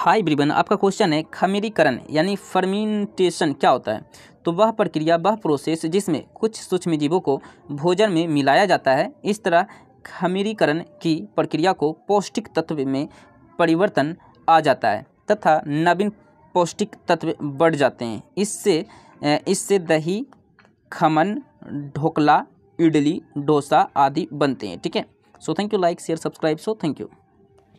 high ब्रिबन आपका question है खमीरीकरण यानी फर्मेंटेशन क्या होता है तो वह प्रक्रिया वह प्रोसेस जिसमें कुछ सूक्ष्मजीवों को भोजन में मिलाया जाता है इस तरह खमीरीकरण की प्रक्रिया को पौष्टिक तत्व में परिवर्तन आ जाता है तथा नवीन पौष्टिक तत्व बढ़ जाते हैं इससे इससे दही खमन ढोकला इडली डोसा आदि बनते हैं ठीक है so thank you like share subscribe so thank you